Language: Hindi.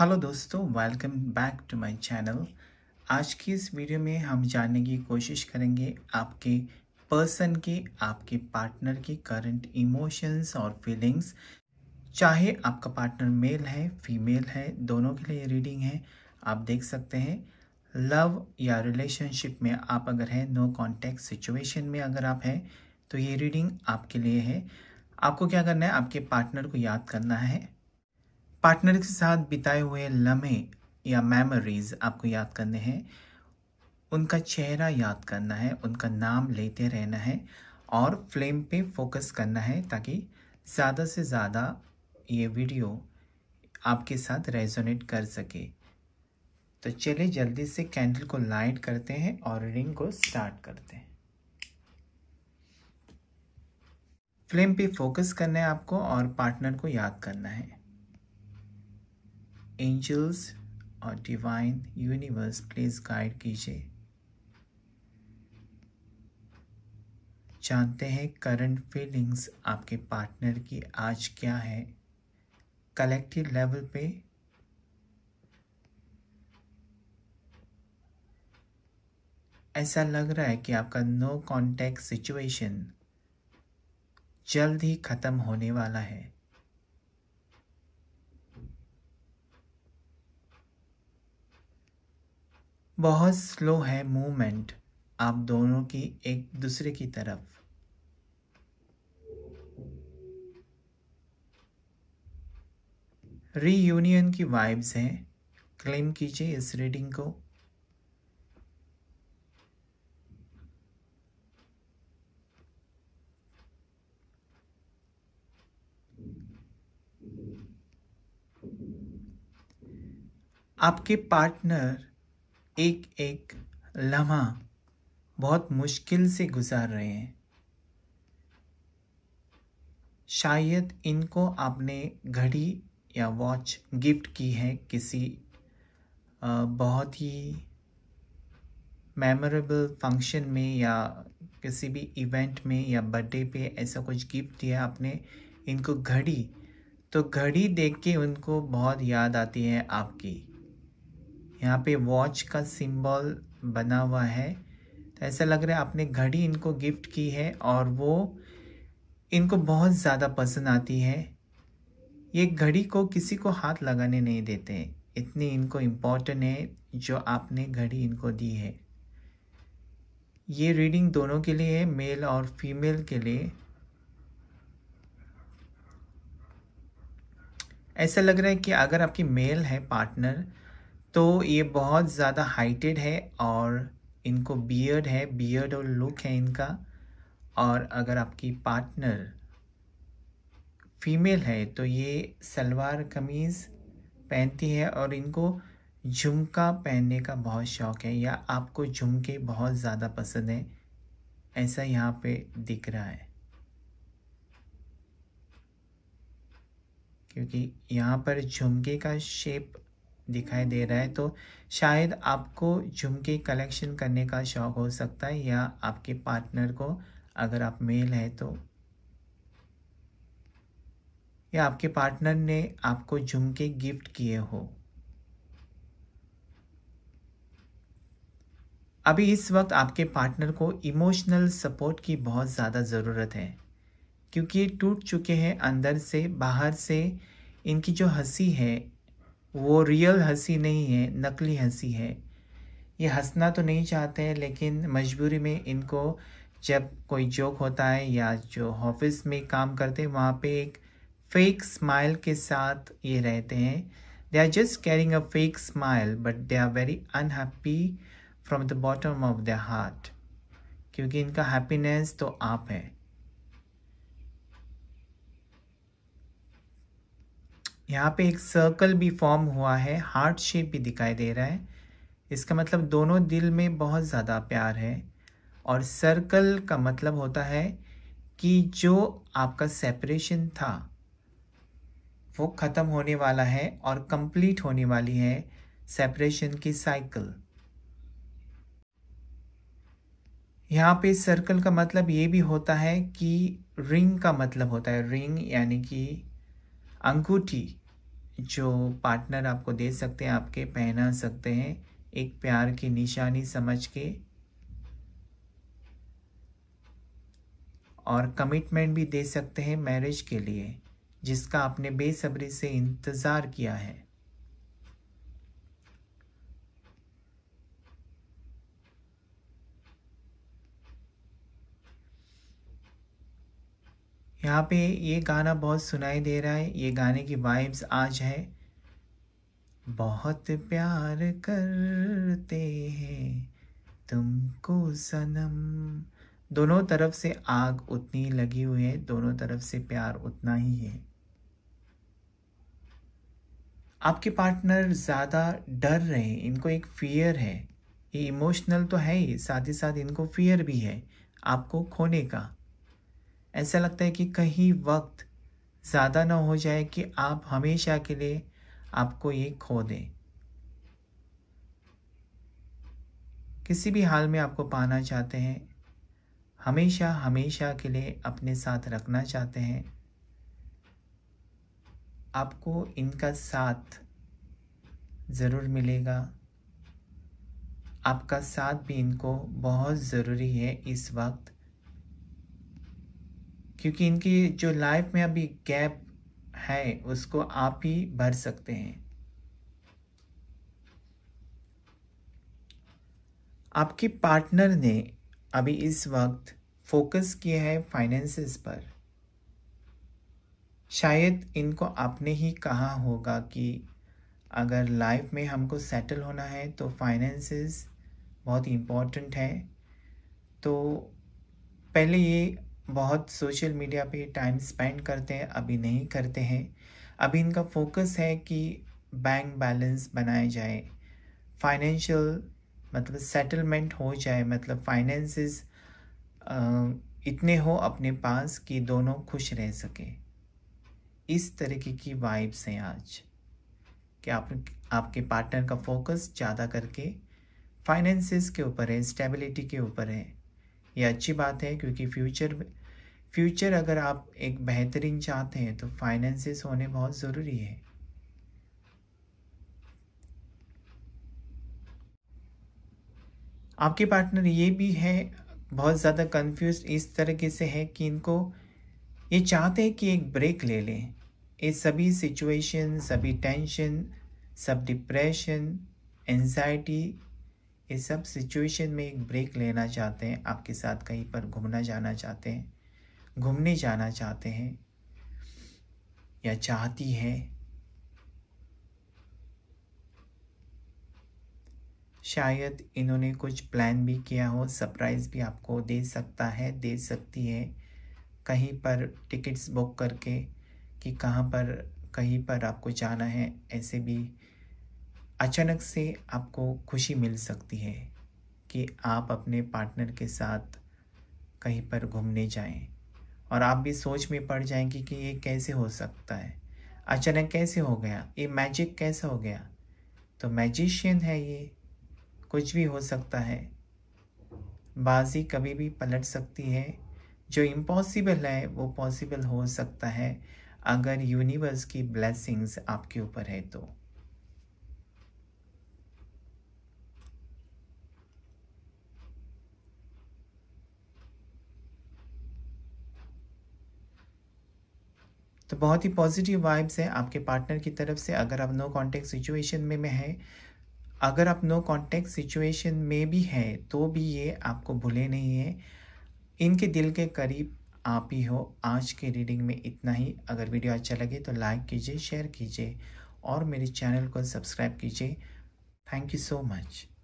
हेलो दोस्तों welcome back to my channel आज की इस वीडियो में हम जानने की कोशिश करेंगे आपके पर्सन के आपके पार्टनर के करंट इमोशंस और फीलिंग्स चाहे आपका पार्टनर मेल है फीमेल है दोनों के लिए रीडिंग है आप देख सकते हैं लव या रिलेशनशिप में आप अगर हैं नो कॉन्टैक्ट सिचुएशन में अगर आप हैं तो ये रीडिंग आपके लिए है आपको क्या करना है आपके पार्टनर को याद करना है पार्टनर के साथ बिताए हुए लम्हे या मेमोरीज आपको याद करने हैं उनका चेहरा याद करना है उनका नाम लेते रहना है और फ्लेम पे फोकस करना है ताकि ज़्यादा से ज़्यादा ये वीडियो आपके साथ रेजोनेट कर सके तो चलिए जल्दी से कैंडल को लाइट करते हैं और रिंग को स्टार्ट करते हैं फ्लेम पे फोकस करना है आपको और पार्टनर को याद करना है एंजल्स और डिवाइन यूनिवर्स प्लीज़ गाइड कीजिए जानते हैं करंट फीलिंग्स आपके पार्टनर की आज क्या है कलेक्टिव लेवल पे ऐसा लग रहा है कि आपका नो कांटेक्ट सिचुएशन जल्द ही ख़त्म होने वाला है बहुत स्लो है मूवमेंट आप दोनों की एक दूसरे की तरफ रीयूनियन की वाइब्स हैं क्लेम कीजिए इस रीडिंग को आपके पार्टनर एक एक लम्हा बहुत मुश्किल से गुजार रहे हैं शायद इनको आपने घड़ी या वॉच गिफ्ट की है किसी बहुत ही मेमोरेबल फंक्शन में या किसी भी इवेंट में या बर्थडे पे ऐसा कुछ गिफ्ट दिया आपने इनको घड़ी तो घड़ी देख के उनको बहुत याद आती है आपकी यहाँ पे वॉच का सिंबल बना हुआ है तो ऐसा लग रहा है आपने घड़ी इनको गिफ्ट की है और वो इनको बहुत ज़्यादा पसंद आती है ये घड़ी को किसी को हाथ लगाने नहीं देते इतनी इनको इम्पोर्टेंट है जो आपने घड़ी इनको दी है ये रीडिंग दोनों के लिए है मेल और फीमेल के लिए ऐसा लग रहा है कि अगर आपकी मेल है पार्टनर तो ये बहुत ज़्यादा हाइटेड है और इनको बियर्ड है बियर्ड और लुक है इनका और अगर आपकी पार्टनर फीमेल है तो ये सलवार कमीज़ पहनती है और इनको झुमका पहनने का बहुत शौक़ है या आपको झुमके बहुत ज़्यादा पसंद है ऐसा यहाँ पे दिख रहा है क्योंकि यहाँ पर झुमके का शेप दिखाई दे रहा है तो शायद आपको झुमके कलेक्शन करने का शौक़ हो सकता है या आपके पार्टनर को अगर आप मेल है तो या आपके पार्टनर ने आपको झुमके गिफ्ट किए हो अभी इस वक्त आपके पार्टनर को इमोशनल सपोर्ट की बहुत ज़्यादा ज़रूरत है क्योंकि ये टूट चुके हैं अंदर से बाहर से इनकी जो हंसी है वो रियल हंसी नहीं है नकली हंसी है ये हंसना तो नहीं चाहते हैं लेकिन मजबूरी में इनको जब कोई जोक होता है या जो ऑफिस में काम करते हैं वहाँ पे एक फेक स्माइल के साथ ये रहते हैं they are just carrying a fake smile but they are very unhappy from the bottom of the heart क्योंकि इनका हैप्पीनेस तो आप हैं यहाँ पे एक सर्कल भी फॉर्म हुआ है हार्ट शेप भी दिखाई दे रहा है इसका मतलब दोनों दिल में बहुत ज़्यादा प्यार है और सर्कल का मतलब होता है कि जो आपका सेपरेशन था वो ख़त्म होने वाला है और कंप्लीट होने वाली है सेपरेशन की साइकिल यहाँ पे सर्कल का मतलब ये भी होता है कि रिंग का मतलब होता है रिंग यानी कि अंगूठी जो पार्टनर आपको दे सकते हैं आपके पहना सकते हैं एक प्यार की निशानी समझ के और कमिटमेंट भी दे सकते हैं मैरिज के लिए जिसका आपने बेसब्री से इंतज़ार किया है यहाँ पे ये गाना बहुत सुनाई दे रहा है ये गाने की वाइब्स आज है बहुत प्यार करते हैं तुमको सनम दोनों तरफ से आग उतनी लगी हुई है दोनों तरफ से प्यार उतना ही है आपके पार्टनर ज़्यादा डर रहे हैं इनको एक फियर है ये इमोशनल तो है ही साथ ही साथ इनको फियर भी है आपको खोने का ऐसा लगता है कि कहीं वक्त ज़्यादा ना हो जाए कि आप हमेशा के लिए आपको ये खो दें किसी भी हाल में आपको पाना चाहते हैं हमेशा हमेशा के लिए अपने साथ रखना चाहते हैं आपको इनका साथ ज़रूर मिलेगा आपका साथ भी इनको बहुत ज़रूरी है इस वक्त क्योंकि इनकी जो लाइफ में अभी गैप है उसको आप ही भर सकते हैं आपके पार्टनर ने अभी इस वक्त फोकस किया है फाइनेंसेस पर शायद इनको आपने ही कहा होगा कि अगर लाइफ में हमको सेटल होना है तो फाइनेंसेस बहुत इम्पोर्टेंट है तो पहले ये बहुत सोशल मीडिया पे टाइम स्पेंड करते हैं अभी नहीं करते हैं अभी इनका फोकस है कि बैंक बैलेंस बनाए जाए फाइनेंशियल मतलब सेटलमेंट हो जाए मतलब फाइनेंसेस इतने हो अपने पास कि दोनों खुश रह सके इस तरीके की वाइब्स हैं आज कि आप आपके पार्टनर का फोकस ज़्यादा करके फाइनेंसेस के ऊपर है स्टेबिलिटी के ऊपर है ये अच्छी बात है क्योंकि फ्यूचर फ्यूचर अगर आप एक बेहतरीन चाहते हैं तो फाइनेंसेस होने बहुत ज़रूरी है आपके पार्टनर ये भी है बहुत ज़्यादा कंफ्यूज इस तरीके से है कि इनको ये चाहते हैं कि एक ब्रेक ले लें ये सभी सिचुएशन सभी टेंशन सब डिप्रेशन एनजाइटी ये सब सिचुएशन में एक ब्रेक लेना चाहते हैं आपके साथ कहीं पर घूमना जाना चाहते हैं घूमने जाना चाहते हैं या चाहती है शायद इन्होंने कुछ प्लान भी किया हो सरप्राइज़ भी आपको दे सकता है दे सकती है कहीं पर टिकट्स बुक करके कि कहाँ पर कहीं पर आपको जाना है ऐसे भी अचानक से आपको खुशी मिल सकती है कि आप अपने पार्टनर के साथ कहीं पर घूमने जाएं और आप भी सोच में पड़ जाएंगे कि ये कैसे हो सकता है अचानक कैसे हो गया ये मैजिक कैसे हो गया तो मैजिशियन है ये कुछ भी हो सकता है बाजी कभी भी पलट सकती है जो इम्पॉसिबल है वो पॉसिबल हो सकता है अगर यूनिवर्स की ब्लेसिंग्स आपके ऊपर है तो तो बहुत ही पॉजिटिव वाइब्स है आपके पार्टनर की तरफ से अगर आप नो कॉन्टेक्ट सिचुएशन में में है अगर आप नो कॉन्टेक्ट सिचुएशन में भी हैं तो भी ये आपको भूले नहीं है इनके दिल के करीब आप ही हो आज के रीडिंग में इतना ही अगर वीडियो अच्छा लगे तो लाइक कीजिए शेयर कीजिए और मेरे चैनल को सब्सक्राइब कीजिए थैंक यू सो मच